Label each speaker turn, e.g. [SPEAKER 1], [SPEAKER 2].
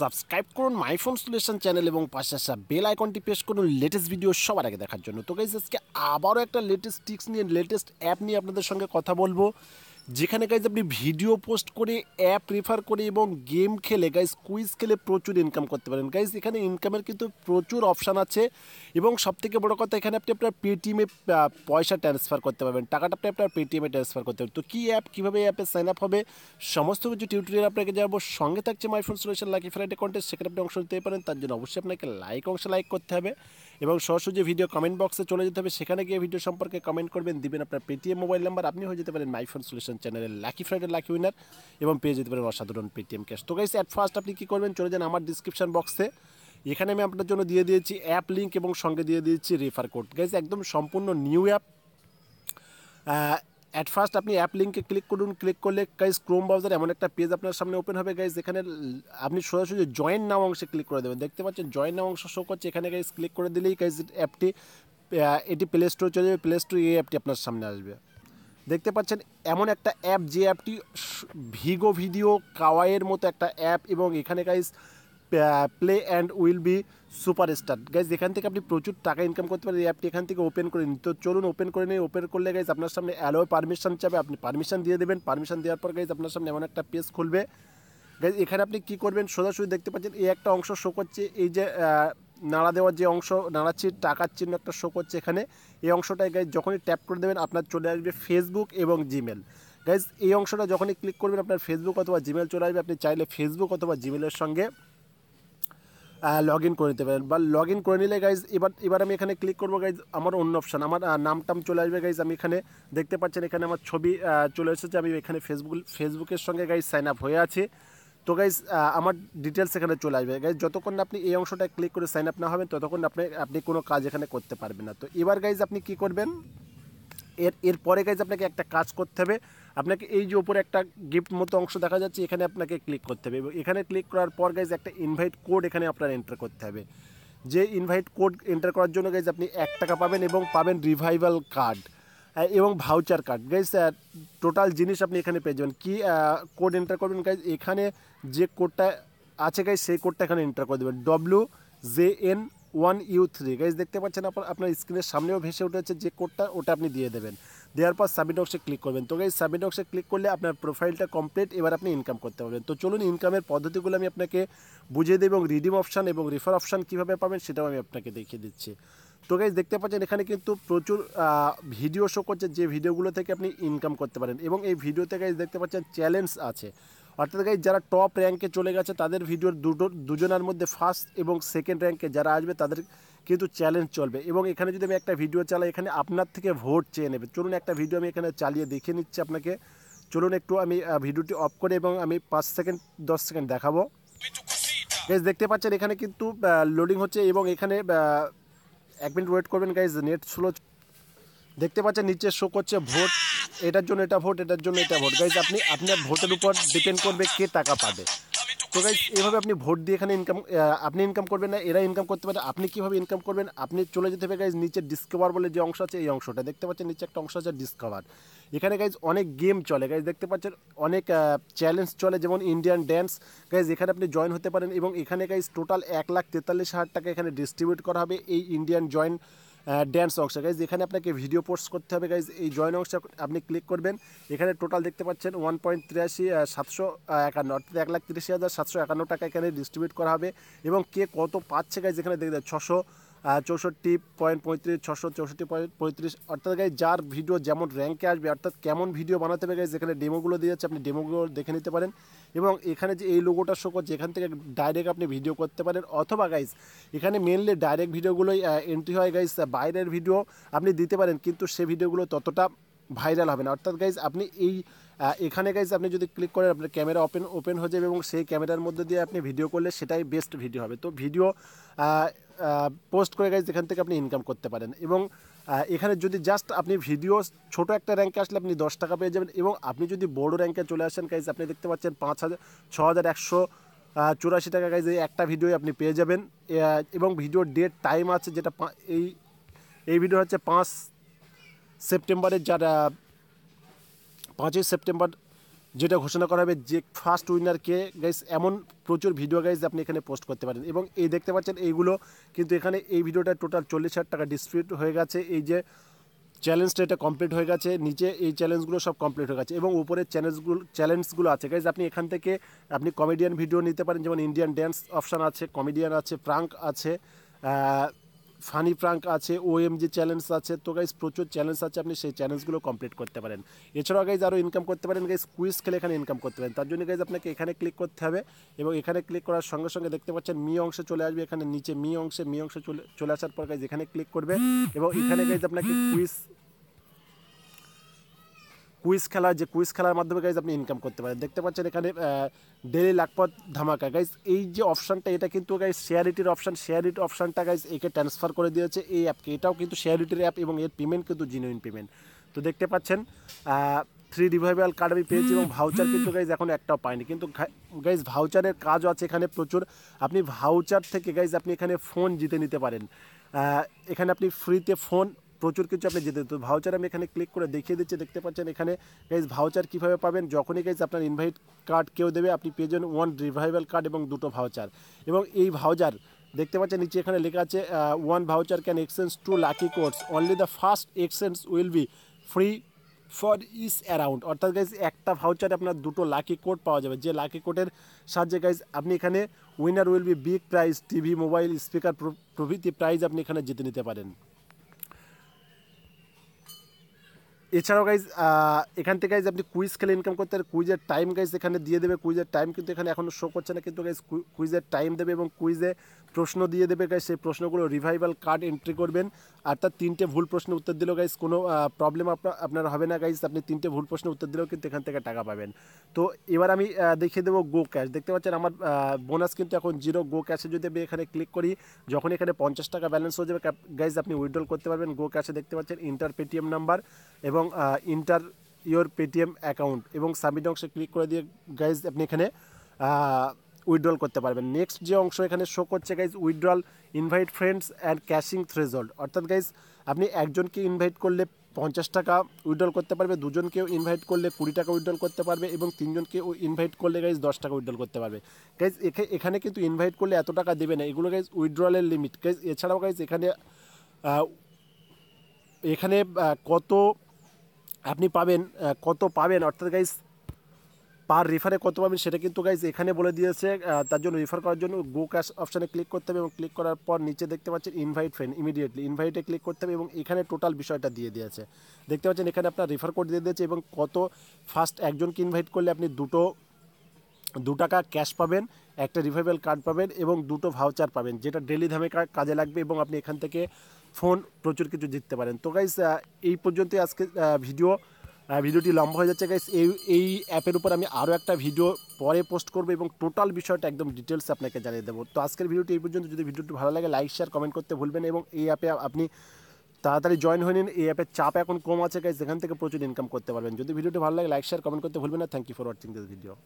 [SPEAKER 1] subscribe করুন মাই phone solution channel এবং পাশে আসা বেল আইকনটি প্রেস করুন লেটেস্ট ভিডিও সবার আগে দেখার জন্য তো গাইজ আজকে আবারও একটা লেটেস্ট টিক্স নিয়ে লেটেস্ট অ্যাপ নিয়ে আপনাদের সঙ্গে কথা বলবো যেখানে গাইজ আপনি ভিডিও পোস্ট করে অ্যাপ রেফার করে এবং গেম খেলে গাইজ কুইজ খেলে প্রচুর ইনকাম করতে পারেন গাইজ এখানে ইনকামের কিন্তু প্রচুর অপশান আছে এবং সবথেকে বড় কথা এখানে আপনি আপনার পেটিএমে পয়সা ট্রান্সফার করতে পারবেন টাকাটা আপনি আপনার পেটিএমে ট্রান্সফার করতে পারবেন তো কী অ্যাপ কীভাবে অ্যাপে সাইন আপ হবে সমস্ত কিছু টিউটোরিয়াল আপনাকে যাবো সঙ্গে থাকছে my phone solution lucky Friday contest সেখানে আপনি অংশ নিতে পারেন তার জন্য অবশ্যই আপনাকে লাইক অংশ লাইক করতে হবে এবং সরাসরি ভিডিও কমেন্ট বক্সে চলে যেতে হবে সেখানে গিয়ে ভিডিও সম্পর্কে কমেন্ট করবেন দিবেন আপনার পেটিএম মোবাইল নাম্বার আপনি হয়ে যেতে পারেন মাই ফোন সলিউশন হোসেন চ্যানেলের লাকি ফ্রাইডে লাকি উইনার এবং পেয়ে যেতে পারেন অসাধারণ পেটিএম ক্যাশ তো গাইস অ্যাট ফার্স্ট আপনি কী করবেন চলে যান আমার ডিসক্রিপশান বক্সে এখানে আমি আপনার জন্য দিয়ে দিয়েছি অ্যাপ লিঙ্ক এবং সঙ্গে দিয়ে দিয়েছি রেফার কোড গাইস একদম সম্পূর্ণ নিউ অ্যাপ অ্যাট ফার্স্ট আপনি অ্যাপ লিঙ্কে ক্লিক করুন ক্লিক করলে গাইজ ক্রোম ব্রাউজার এমন একটা পেজ আপনার সামনে ওপেন হবে গাইজ এখানে আপনি সরাসরি জয়েন নাও অংশে ক্লিক করে দেবেন দেখতে পাচ্ছেন জয়েন নাও অংশ শো করছে এখানে গাইজ ক্লিক করে দিলেই গাইজ অ্যাপটি এটি প্লে স্টোরে চলে যাবে প্লে স্টোরে এই অ্যাপটি আপনার সামনে আসবে দেখতে পাচ্ছেন এমন একটা অ্যাপ যে অ্যাপটি ভিগো ভিডিও কাওয়াইয়ের মতো একটা অ্যাপ এবং এখানে guys play and will be super star guys এখান থেকে আপনি প্রচুর টাকা ইনকাম করতে পারেন এই অ্যাপটি এখান থেকে ওপেন করে নিন তো চলুন ওপেন করে নিন ওপেন করলে গাইজ আপনার সামনে অ্যালো পারমিশন চাবে আপনি পারমিশন দিয়ে দেবেন পারমিশন দেওয়ার পর গাইজ আপনার সামনে এমন একটা পেজ খুলবে গাইজ এখানে আপনি কী করবেন সোজাসুজি দেখতে পাচ্ছেন এই একটা অংশ শো করছে এই যে নাড়া দেওয়ার যে অংশ নাড়াচ্ছি টাকার চিহ্ন একটা শো করছে এখানে এই অংশটায় গাইজ যখনই ট্যাপ করে দেবেন আপনার চলে আসবে ফেসবুক এবং জিমেল গাইজ এই অংশটা যখনই ক্লিক করবেন আপনার ফেসবুক অথবা জিমেল চলে আসবে আপনি চাইলে ফেসবুক অথবা জিমেলের সঙ্গে লগ ইন করে নিতে পারেন বা লগ ইন করে নিলে গাইজ এবার এবার আমি এখানে ক্লিক করবো গাইজ আমার অন্য অপশান আমার নাম টাম চলে আসবে গাইজ আমি এখানে দেখতে পাচ্ছেন এখানে আমার ছবি চলে এসেছে আমি এখানে ফেসবুক ফেসবুকের সঙ্গে গাইজ সাইন আপ হয়ে আছি তো গাইজ আমার ডিটেলস এখানে চলে আসবে গাইজ যতক্ষণ আপনি এই অংশটা ক্লিক করে সাইন আপ না হবেন ততক্ষণ আপনি আপনি কোনো কাজ এখানে করতে পারবেন না তো এবার গাইজ আপনি কি করবেন এর এরপরে গাইজ আপনাকে একটা কাজ করতে হবে আপনাকে এই যে উপরে একটা গিফট মতো অংশ দেখা যাচ্ছে এখানে আপনাকে ক্লিক করতে হবে এবং এখানে ক্লিক করার পর গাইজ একটা ইনভাইট কোড এখানে আপনার এন্টার করতে হবে যে ইনভাইট কোড এন্টার করার জন্য গাইজ আপনি এক টাকা পাবেন এবং পাবেন রিভাইভাল কার্ড এবং ভাউচার কার্ড গাইজ টোটাল জিনিস আপনি এখানে পেয়ে যাবেন কী কোড এন্টার করবেন গাইজ এখানে যে কোডটা আছে গাইজ সেই কোডটা এখানে এন্টার করে দেবেন W J N one U three guys দেখতে পাচ্ছেন আপনার আপনার স্ক্রিনের সামনেও ভেসে উঠেছে যে কোডটা ওটা আপনি দিয়ে দেবেন দেওয়ার পর সাবমিট অক্সে ক্লিক করবেন তো গাইজ সাবমিট অক্সে ক্লিক করলে আপনার প্রোফাইলটা কমপ্লিট এবার আপনি ইনকাম করতে পারবেন তো চলুন ইনকামের পদ্ধতিগুলো আমি আপনাকে বুঝিয়ে দেবো এবং রিডিম অপশান এবং রিফার অপশান কীভাবে পাবেন সেটাও আমি আপনাকে দেখিয়ে দিচ্ছি তো গাইজ দেখতে পাচ্ছেন এখানে কিন্তু প্রচুর ভিডিও শো করছে যে ভিডিওগুলো থেকে আপনি ইনকাম করতে পারেন এবং এই ভিডিওতে গাইজ দেখতে পাচ্ছেন চ্যালেঞ্জ আছে অর্থাৎ গাইজ যারা টপ র্যাঙ্কে চলে গেছে তাদের ভিডিওর দুটো দুজনের মধ্যে ফার্স্ট এবং সেকেন্ড র্যাঙ্কে যারা আসবে তাদের কিন্তু চ্যালেঞ্জ চলবে এবং এখানে যদি আমি একটা ভিডিও চালাই এখানে আপনার থেকে ভোট চেয়ে নেবে চলুন একটা ভিডিও আমি এখানে চালিয়ে দেখিয়ে নিচ্ছি আপনাকে চলুন একটু আমি ভিডিওটি অফ করে এবং আমি পাঁচ সেকেন্ড দশ সেকেন্ড দেখাবো বেশ দেখতে পাচ্ছেন এখানে কিন্তু লোডিং হচ্ছে এবং এখানে এক মিনিট ওয়েট করবেন গাইজ নেট স্লো দেখতে পাচ্ছেন নিচে শো করছে ভোট এটার জন্য এটা ভোট এটার জন্য এটা ভোট গাইজ আপনি আপনার ভোটের উপর ডিপেন্ড করবে কে টাকা পাবে তো গাইজ এইভাবে আপনি ভোট দিয়ে এখানে ইনকাম আপনি ইনকাম করবেন না এরা ইনকাম করতে পারে আপনি কীভাবে ইনকাম করবেন আপনি চলে যেতে হবে গাইজ নিচে ডিসকভার বলে যে অংশ আছে এই অংশটা দেখতে পাচ্ছেন নিচে একটা অংশ আছে ডিসকভার এখানে গাইজ অনেক গেম চলে গাইজ দেখতে পাচ্ছেন অনেক চ্যালেঞ্জ চলে যেমন ইন্ডিয়ান ড্যান্স গাইজ এখানে আপনি জয়েন হতে পারেন এবং এখানে গাইজ টোটাল এক লাখ তেতাল্লিশ হাজার টাকা এখানে ডিস্ট্রিবিউট করা হবে এই ইন্ডিয়ান জয়েন ড্যান্স অংশ গাইজ এখানে আপনাকে ভিডিও পোস্ট করতে হবে গাইজ এই জয়েন অংশে আপনি ক্লিক করবেন এখানে টোটাল দেখতে পাচ্ছেন ওয়ান পয়েন্ট তিরাশি সাতশো একান্ন অর্থাৎ এক লাখ তিরিশ হাজার সাতশো একান্ন টাকা এখানে ডিস্ট্রিবিউট করা হবে এবং কে কত পাচ্ছে গাইজ এখানে দেখতে ছশো চৌষট্টি পয়েন্ট পঁয়ত্রিশ ছশো চৌষট্টি পয়েন্ট পঁয়ত্রিশ অর্থাৎ গাই যার ভিডিও যেমন র্যাঙ্কে আসবে অর্থাৎ কেমন ভিডিও বানাতে হবে গাইজ এখানে ডেমোগুলো দিয়ে যাচ্ছে আপনি ডেমোগুলো দেখে নিতে পারেন এবং এখানে যে এই লোগোটা শো করছে এখান থেকে ডাইরেক্ট আপনি ভিডিও করতে পারেন অথবা গাইজ এখানে মেনলি ডাইরেক্ট ভিডিওগুলোই এন্ট্রি হয় গাইজ বাইরের ভিডিও আপনি দিতে পারেন কিন্তু সে ভিডিওগুলো ততটা ভাইরাল হবে না অর্থাৎ গাইজ আপনি এই এখানে গাইজ আপনি যদি ক্লিক করেন আপনার ক্যামেরা ওপেন ওপেন হয়ে যাবে এবং সেই ক্যামেরার মধ্যে দিয়ে আপনি ভিডিও করলে সেটাই বেস্ট ভিডিও হবে তো ভিডিও পোস্ট করে গাইজ এখান থেকে আপনি ইনকাম করতে পারেন এবং এখানে যদি জাস্ট আপনি ভিডিও ছোট একটা র্যাঙ্কে আসলে আপনি দশ টাকা পেয়ে যাবেন এবং আপনি যদি বড় র্যাঙ্কে চলে আসেন কাজ আপনি দেখতে পাচ্ছেন পাঁচ হাজার ছ হাজার একশো চুরাশি টাকা কাজ এই একটা ভিডিওই আপনি পেয়ে যাবেন এবং ভিডিওর ডেট টাইম আছে যেটা এই এই ভিডিও হচ্ছে পাঁচ সেপ্টেম্বরের যারা পাঁচই সেপ্টেম্বর যেটা ঘোষণা করা হবে যে ফার্স্ট উইনারকে গাইস এমন প্রচুর ভিডিও গাইজ আপনি এখানে পোস্ট করতে পারেন এবং এই দেখতে পাচ্ছেন এইগুলো কিন্তু এখানে এই ভিডিওটা টোটাল চল্লিশ হাজার টাকা ডিসপিউট হয়ে গেছে এই যে চ্যালেঞ্জটা এটা কমপ্লিট হয়ে গেছে নিচে এই চ্যালেঞ্জগুলো সব কমপ্লিট হয়ে গেছে এবং উপরে চ্যালেঞ্জগুলো চ্যালেঞ্জগুলো আছে গাইজ আপনি এখান থেকে আপনি কমেডিয়ান ভিডিও নিতে পারেন যেমন ইন্ডিয়ান ড্যান্স অপশান আছে কমেডিয়ান আছে প্রাঙ্ক আছে ফানি প্রাঙ্ক আছে ও এম জি চ্যালেঞ্জ আছে তো গাইজ প্রচুর চ্যালেঞ্জ আছে আপনি সেই চ্যালেঞ্জগুলো কমপ্লিট করতে পারেন এছাড়াও গাইজ আরও ইনকাম করতে পারেন গাইজ কুইজ খেলে এখানে ইনকাম করতে পারেন তার জন্য গাইজ আপনাকে এখানে ক্লিক করতে হবে এবং এখানে ক্লিক করার সঙ্গে সঙ্গে দেখতে পাচ্ছেন মি অংশে চলে আসবে এখানে নিচে মি অংশে মি অংশে চলে চলে আসার পর গাইজ এখানে ক্লিক করবে এবং এখানে গাইজ আপনাকে কুইজ কুইজ খেলা যে কুইজ খেলার মাধ্যমে গাইজ আপনি ইনকাম করতে পারেন দেখতে পাচ্ছেন এখানে ডেলি লাখপত ধামাকা গাইজ এই যে অপশানটা এটা কিন্তু গাইজ শেয়ারিটির অপশান শেয়ারিটি অপশানটা গাইজ একে ট্রান্সফার করে দিয়েছে এই অ্যাপকে এটাও কিন্তু শেয়ারিটির অ্যাপ এবং এর পেমেন্ট কিন্তু জিনুইন পেমেন্ট তো দেখতে পাচ্ছেন থ্রি রিভাইভাল কার্ড আমি পেয়েছি এবং ভাউচার কিন্তু গাইজ এখন একটাও পাইনি কিন্তু গাইজ ভাউচারের কাজও আছে এখানে প্রচুর আপনি ভাউচার থেকে গাইজ আপনি এখানে ফোন জিতে নিতে পারেন এখানে আপনি ফ্রিতে ফোন প্রচুর কিছু আপনি যেতে তো ভাউচার আমি এখানে ক্লিক করে দেখিয়ে দিচ্ছি দেখতে পাচ্ছেন এখানে গাইজ ভাউচার কীভাবে পাবেন যখনই গাইজ আপনার ইনভাইট কার্ড কেউ দেবে আপনি পেয়ে যাবেন ওয়ান রিভাইভাল কার্ড এবং দুটো ভাউচার এবং এই ভাউচার দেখতে পাচ্ছেন নিচে এখানে লেখা আছে one voucher can exchange to lucky codes only the first exchange will be free for is around অর্থাৎ গাইজ একটা ভাউচারে আপনার দুটো লাকি কোড পাওয়া যাবে যে লাকি কোডের সাহায্যে গাইজ আপনি এখানে winner will be big prize TV mobile speaker প্রভৃতি প্রাইজ আপনি এখানে জিতে নিতে পারেন এছাড়াও গাইজ এখান থেকে গাইজ আপনি কুইজ খেলে ইনকাম করতে পারেন কুইজের টাইম গাইজ এখানে দিয়ে দেবে কুইজের টাইম কিন্তু এখানে এখনও শো করছে না কিন্তু গাইজ কুইজের টাইম দেবে এবং কুইজে প্রশ্ন দিয়ে দেবে গাইজ সেই প্রশ্নগুলো রিভাইভাল কার্ড এন্ট্রি করবেন আর তার তিনটে ভুল প্রশ্নের উত্তর দিলেও গাইজ কোনো প্রবলেম আপনার আপনার হবে না গাইজ আপনি তিনটে ভুল প্রশ্নের উত্তর দিলেও কিন্তু এখান থেকে টাকা পাবেন তো এবার আমি দেখিয়ে দেবো গো ক্যাশ দেখতে পাচ্ছেন আমার বোনাস কিন্তু এখন জিরো গো ক্যাশে যদি আমি এখানে ক্লিক করি যখন এখানে পঞ্চাশ টাকা ব্যালেন্স হয়ে যাবে গাইজ আপনি উইড্রল করতে পারবেন গো ক্যাশে দেখতে পাচ্ছেন ইন্টার পেটিএম নাম্বার এবং ইন্টার ইয়োর পেটিএম অ্যাকাউন্ট এবং সাবমিট অংশে ক্লিক করে দিয়ে গাইজ আপনি এখানে উইথড্রল করতে পারবেন নেক্সট যে অংশ এখানে শো করছে guys withdrawal invite friends and cashing threshold অর্থাৎ গাইজ আপনি একজনকে ইনভাইট করলে পঞ্চাশ টাকা উইথড্রল করতে পারবে দুজনকেও ইনভাইট করলে কুড়ি টাকা উইথড্রল করতে পারবে এবং তিনজনকেও ইনভাইট করলে গাইজ দশ টাকা উইথড্রল করতে পারবে গাইজ এখানে কিন্তু ইনভাইট করলে এত টাকা দেবে না এগুলো গাইজ উইথড্রলের লিমিট গাইজ এছাড়াও গাইজ এখানে এখানে কত আপনি পাবেন কত পাবেন অর্থাৎ গাইজ পার রিফারে কত পাবেন সেটা কিন্তু গাইজ এখানে বলে দিয়েছে তার জন্য রিফার করার জন্য গো ক্যাশ অপশানে ক্লিক করতে হবে এবং ক্লিক করার পর নিচে দেখতে পাচ্ছেন ইনভাইট ফ্রেন্ড ইমিডিয়েটলি ইনভাইটে ক্লিক করতে হবে এবং এখানে টোটাল বিষয়টা দিয়ে দিয়েছে দেখতে পাচ্ছেন এখানে আপনার রিফার কোড দিয়ে দিয়েছে এবং কত ফার্স্ট একজনকে ইনভাইট করলে আপনি দুটো দু টাকা ক্যাশ পাবেন একটা রিভাইভেল কার্ড পাবেন এবং দুটো ভাউচার পাবেন যেটা ডেলি ধামে কাজে লাগবে এবং আপনি এখান থেকে ফোন প্রচুর কিছু জিততে পারেন তো গাইজ এই পর্যন্তই আজকে ভিডিও হ্যাঁ, ভিডিওটি লম্বা হয়ে যাচ্ছে গাইস এই এই অ্যাপের উপর আমি আরও একটা ভিডিও পরে পোস্ট করবো এবং টোটাল বিষয়টা একদম ডিটেলস আপনাকে জানিয়ে দেবো তো আজকের ভিডিওটি এই পর্যন্ত যদি ভিডিওটি ভালো লাগে লাইক শেয়ার কমেন্ট করতে ভুলবেন এবং এই অ্যাপে আপনি তাড়াতাড়ি জয়েন হয়ে নিন এই অ্যাপের চাপ এখন কম আছে গাইস এখান থেকে প্রচুর ইনকাম করতে পারবেন যদি ভিডিওটি ভালো লাগে লাইক শেয়ার কমেন্ট করতে ভুলবেন না thank you for watching this video